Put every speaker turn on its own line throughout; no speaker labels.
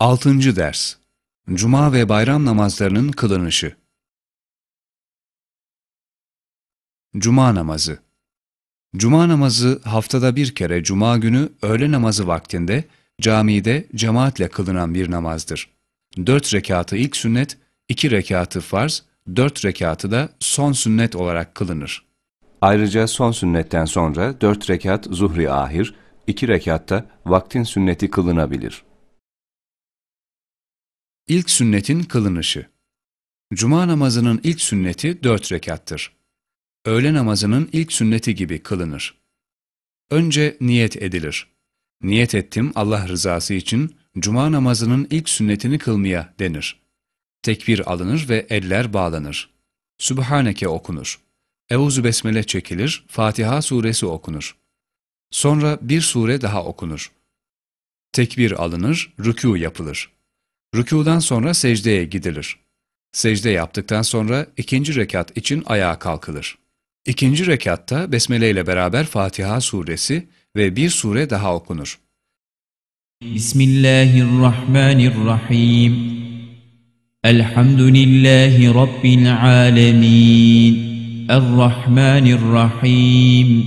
6. Ders Cuma ve bayram namazlarının kılınışı Cuma namazı Cuma namazı haftada bir kere cuma günü öğle namazı vaktinde camide cemaatle kılınan bir namazdır. Dört rekatı ilk sünnet, iki rekatı farz, dört rekatı da son sünnet olarak kılınır. Ayrıca son sünnetten sonra dört rekat zuhri ahir, iki rekatta vaktin sünneti kılınabilir.'' İlk sünnetin kılınışı Cuma namazının ilk sünneti dört rekattır. Öğle namazının ilk sünneti gibi kılınır. Önce niyet edilir. Niyet ettim Allah rızası için cuma namazının ilk sünnetini kılmaya denir. Tekbir alınır ve eller bağlanır. Sübhaneke okunur. Evuzu Besmele çekilir, Fatiha suresi okunur. Sonra bir sure daha okunur. Tekbir alınır, rükû yapılır. Rükudan sonra secdeye gidilir. Secde yaptıktan sonra ikinci rekat için ayağa kalkılır. İkinci rekatta Besmele ile beraber Fatiha suresi ve bir sure daha okunur.
Bismillahirrahmanirrahim Elhamdülillahi Rabbil alemin Errahmanirrahim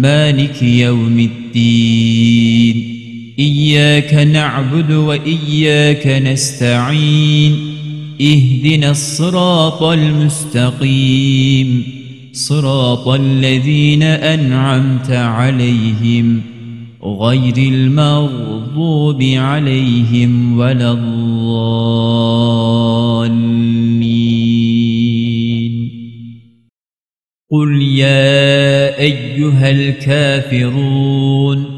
Maliki yevmiddin إياك نعبد وإياك نستعين اهدنا الصراط المستقيم صراط الذين أنعمت عليهم غير المغضوب عليهم ولا الضالين قل يا أيها الكافرون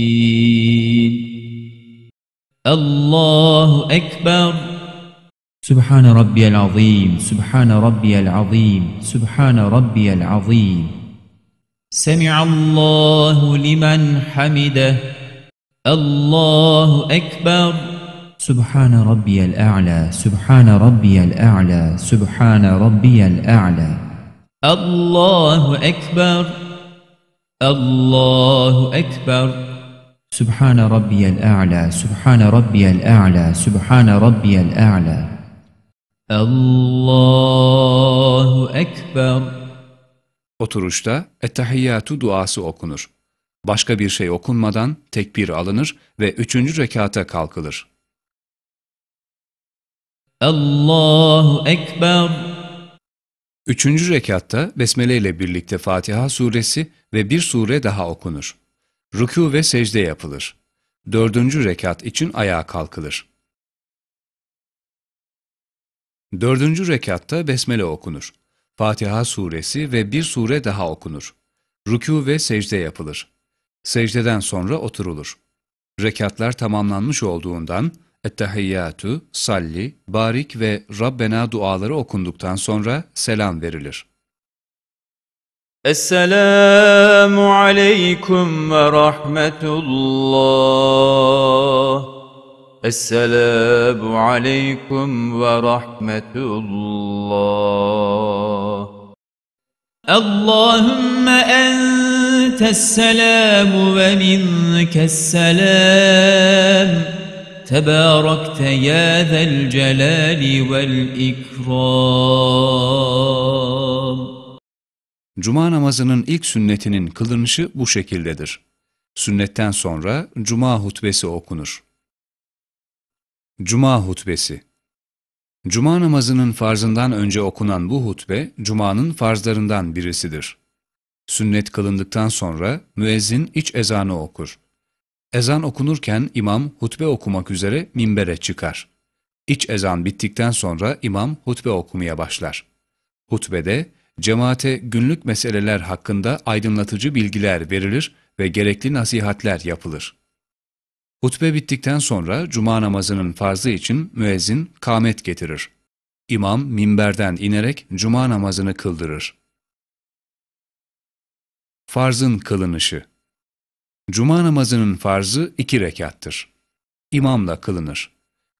الله أكبر سبحان ربي العظيم سبحان ربي العظيم سبحان ربي العظيم سمع الله لمن حمده الله أكبر سبحان ربي الأعلى سبحان ربي الأعلى سبحان ربي الأعلى
الله أكبر
الله أكبر سبحان ربي الأعلى سبحان ربي الأعلى سبحان ربي الأعلى
الله
أكبر Oturuşta ettehiyyatü duası okunur. Başka bir şey okunmadan tekbir alınır ve üçüncü rekata kalkılır. Allahu Ekber Üçüncü rekatta Besmele ile birlikte Fatiha suresi ve bir sure daha okunur. Rükû ve secde yapılır. Dördüncü rekat için ayağa kalkılır. Dördüncü rekatta besmele okunur. Fatiha suresi ve bir sure daha okunur. Rükû ve secde yapılır. Secdeden sonra oturulur. Rekatlar tamamlanmış olduğundan Ettehiyyatü, Salli, Barik ve Rabbena duaları okunduktan sonra selam verilir. السلام
عليكم ورحمة الله السلام عليكم ورحمة الله اللهم أنت السلام ومنك السلام تباركت يا ذا الجلال
والإكرام Cuma namazının ilk sünnetinin kılınışı bu şekildedir. Sünnetten sonra Cuma hutbesi okunur. Cuma hutbesi Cuma namazının farzından önce okunan bu hutbe, Cuma'nın farzlarından birisidir. Sünnet kılındıktan sonra müezzin iç ezanı okur. Ezan okunurken imam hutbe okumak üzere minbere çıkar. İç ezan bittikten sonra imam hutbe okumaya başlar. Hutbede, cemaate günlük meseleler hakkında aydınlatıcı bilgiler verilir ve gerekli nasihatler yapılır. Hutbe bittikten sonra cuma namazının farzı için müezzin kamet getirir. İmam minberden inerek cuma namazını kıldırır. Farzın kılınışı Cuma namazının farzı iki rekattır. İmamla kılınır.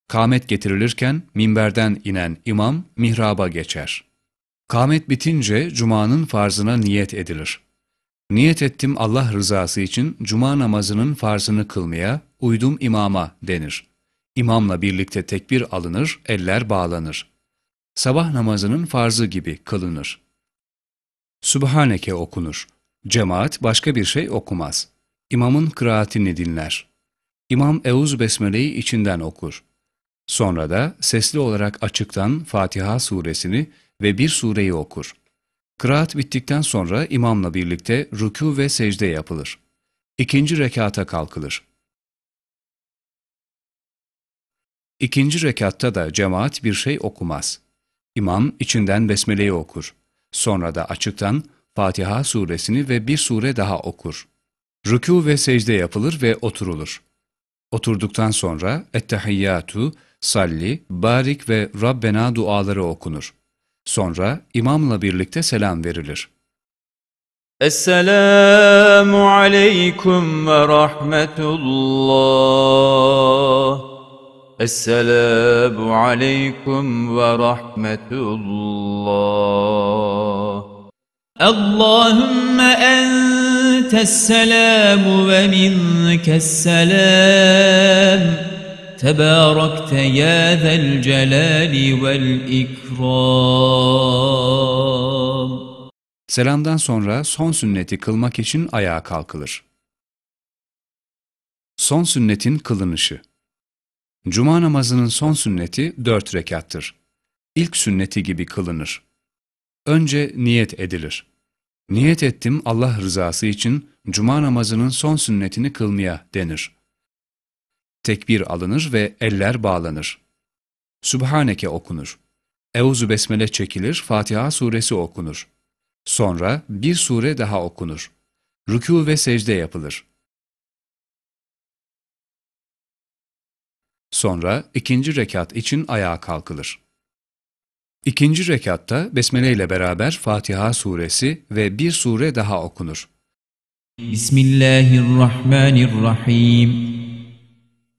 Kamet getirilirken minberden inen imam mihraba geçer. Kamet bitince Cuma'nın farzına niyet edilir. Niyet ettim Allah rızası için Cuma namazının farzını kılmaya, uydum imama denir. İmamla birlikte tekbir alınır, eller bağlanır. Sabah namazının farzı gibi kılınır. Sübhaneke okunur. Cemaat başka bir şey okumaz. İmamın kıraatini dinler. İmam Eûz Besmele'yi içinden okur. Sonra da sesli olarak açıktan Fatiha suresini ve bir sureyi okur. Kıraat bittikten sonra imamla birlikte rükû ve secde yapılır. İkinci rekata kalkılır. İkinci rekatta da cemaat bir şey okumaz. İmam içinden besmeleyi okur. Sonra da açıktan Fatiha suresini ve bir sure daha okur. Rükû ve secde yapılır ve oturulur. Oturduktan sonra ettehiyyatu, salli, barik ve Rabbena duaları okunur. Sonra imamla birlikte selam verilir.
Esselamu aleyküm ve rahmetullah. Esselamu aleyküm ve rahmetullah. Allahümme entes selamu ve minkes selamu. تباركت يا ذا الجلال
والإكرام Selamdan sonra son sünneti kılmak için ayağa kalkılır. Son sünnetin kılınışı Cuma namazının son sünneti dört rekattır. İlk sünneti gibi kılınır. Önce niyet edilir. Niyet ettim Allah rızası için cuma namazının son sünnetini kılmaya denir tekbir alınır ve eller bağlanır. Sübhaneke okunur. Euzu Besmele çekilir, Fatiha suresi okunur. Sonra bir sure daha okunur. Rükû ve secde yapılır. Sonra ikinci rekat için ayağa kalkılır. İkinci rekatta Besmele ile beraber Fatiha suresi ve bir sure daha okunur.
Bismillahirrahmanirrahim.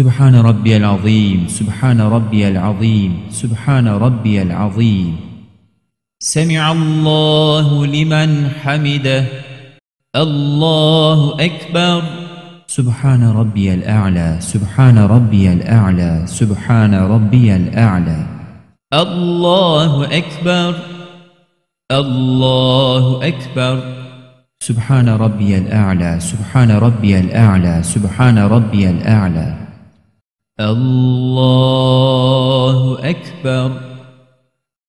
سبحان ربي العظيم سبحان ربي العظيم سبحان ربي العظيم سمع الله
لمن حمده
الله أكبر سبحان ربي الأعلى سبحان ربي الأعلى سبحان ربي الأعلى
الله أكبر الله أكبر
سبحان ربي الأعلى سبحان ربي الأعلى سبحان ربي الأعلى
Allahu Ekber.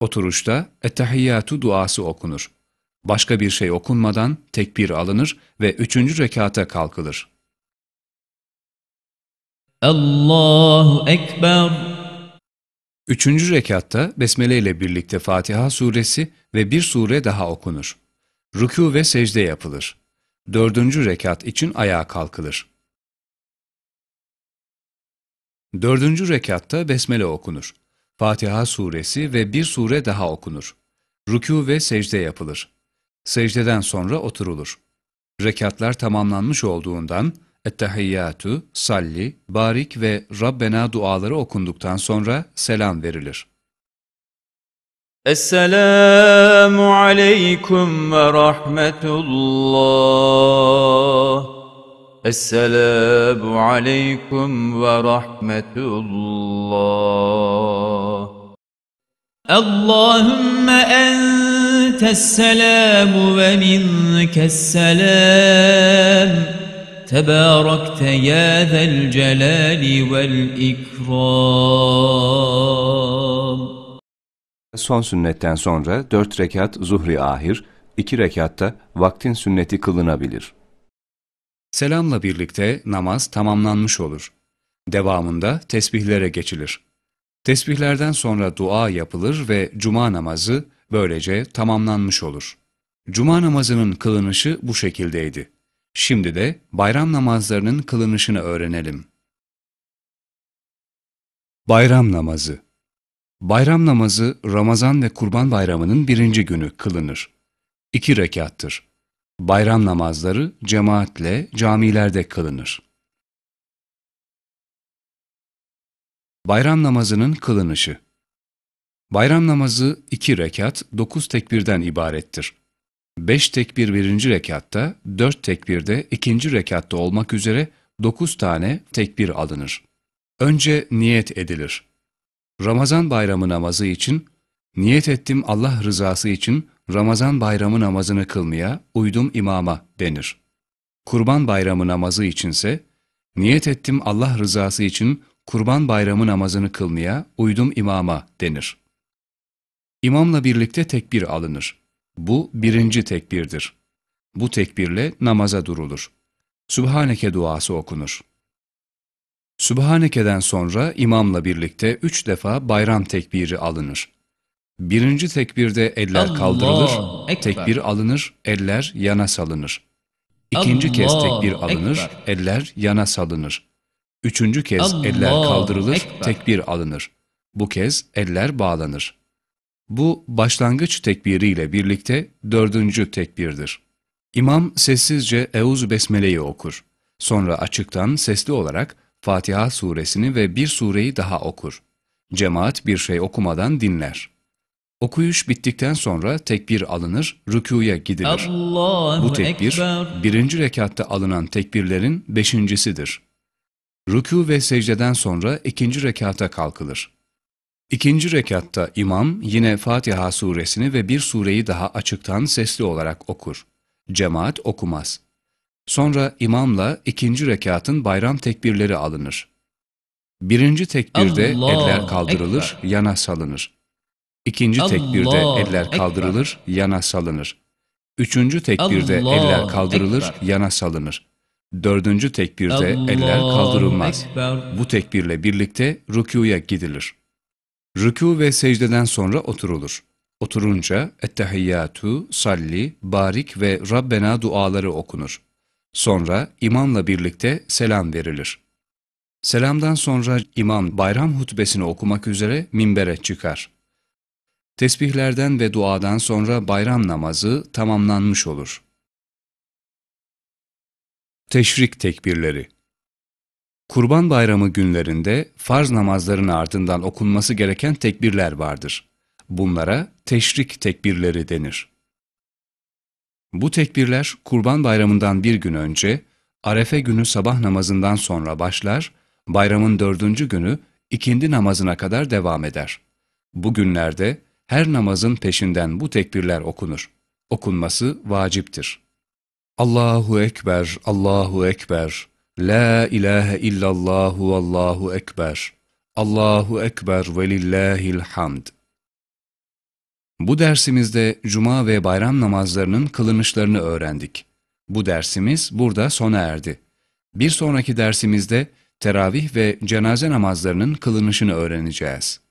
Oturuşta ettehiyyatü duası okunur. Başka bir şey okunmadan tekbir alınır ve üçüncü rekata kalkılır. Allahu Ekber. Üçüncü rekatta Besmele ile birlikte Fatiha suresi ve bir sure daha okunur. Rükû ve secde yapılır. Dördüncü rekat için ayağa kalkılır. Dördüncü rekatta besmele okunur. Fatiha suresi ve bir sure daha okunur. Rükû ve secde yapılır. Secdeden sonra oturulur. Rekatlar tamamlanmış olduğundan Ettehiyyatü, Salli, Barik ve Rabbena duaları okunduktan sonra selam verilir.
Esselamu aleyküm ve rahmetullah. Esselamu aleyküm ve rahmetullah. Allahümme entes selamu ve minkes selam. Tebarekte ya zel celali vel ikram.
Son sünnetten sonra dört rekat zuhri ahir, iki rekatta vaktin sünneti kılınabilir. Selamla birlikte namaz tamamlanmış olur. Devamında tesbihlere geçilir. Tesbihlerden sonra dua yapılır ve cuma namazı böylece tamamlanmış olur. Cuma namazının kılınışı bu şekildeydi. Şimdi de bayram namazlarının kılınışını öğrenelim. Bayram namazı Bayram namazı Ramazan ve Kurban bayramının birinci günü kılınır. İki rekattır. Bayram namazları cemaatle camilerde kılınır. Bayram namazının kılınışı Bayram namazı iki rekat, dokuz tekbirden ibarettir. Beş tekbir birinci rekatta, dört tekbirde ikinci rekatta olmak üzere dokuz tane tekbir alınır. Önce niyet edilir. Ramazan bayramı namazı için, niyet ettim Allah rızası için Ramazan bayramı namazını kılmaya uydum imama denir. Kurban bayramı namazı içinse, niyet ettim Allah rızası için kurban bayramı namazını kılmaya uydum imama denir. İmamla birlikte tekbir alınır. Bu birinci tekbirdir. Bu tekbirle namaza durulur. Sübhaneke duası okunur. Sübhaneke'den sonra imamla birlikte üç defa bayram tekbiri alınır. Birinci tekbirde eller Allah kaldırılır, Ekber. tekbir alınır, eller yana salınır. İkinci Allah kez tekbir alınır, Ekber. eller yana salınır. Üçüncü kez Allah eller kaldırılır, Ekber. tekbir alınır. Bu kez eller bağlanır. Bu başlangıç tekbiriyle birlikte dördüncü tekbirdir. İmam sessizce Eûzu Besmele'yi okur. Sonra açıktan sesli olarak Fatiha suresini ve bir sureyi daha okur. Cemaat bir şey okumadan dinler. Okuyuş bittikten sonra tekbir alınır, rükuya gidilir. Bu tekbir, birinci rekatta alınan tekbirlerin beşincisidir. Rükû ve secdeden sonra ikinci rekata kalkılır. İkinci rekatta imam yine Fatiha suresini ve bir sureyi daha açıktan sesli olarak okur. Cemaat okumaz. Sonra imamla ikinci rekatın bayram tekbirleri alınır. Birinci tekbirde Allah eller kaldırılır, Ekber. yana salınır. İkinci Allah tekbirde eller kaldırılır, Ekber. yana salınır. Üçüncü tekbirde Allah eller kaldırılır, Ekber. yana salınır. Dördüncü tekbirde Allah eller kaldırılmaz. Ekber. Bu tekbirle birlikte rükuya gidilir. Rükû ve secdeden sonra oturulur. Oturunca ettehiyyatu, salli, barik ve Rabbena duaları okunur. Sonra imamla birlikte selam verilir. Selamdan sonra imam bayram hutbesini okumak üzere minbere çıkar. Tesbihlerden ve duadan sonra bayram namazı tamamlanmış olur. Teşrik tekbirleri Kurban bayramı günlerinde farz namazların ardından okunması gereken tekbirler vardır. Bunlara teşrik tekbirleri denir. Bu tekbirler kurban bayramından bir gün önce, arefe günü sabah namazından sonra başlar, bayramın dördüncü günü ikindi namazına kadar devam eder. Bu günlerde her namazın peşinden bu tekbirler okunur. Okunması vaciptir. Allahu Ekber, Allahu Ekber, La ilahe illallahü Allahu Ekber, Allahu Ekber ve lillahil hamd. Bu dersimizde cuma ve bayram namazlarının kılınışlarını öğrendik. Bu dersimiz burada sona erdi. Bir sonraki dersimizde teravih ve cenaze namazlarının kılınışını öğreneceğiz.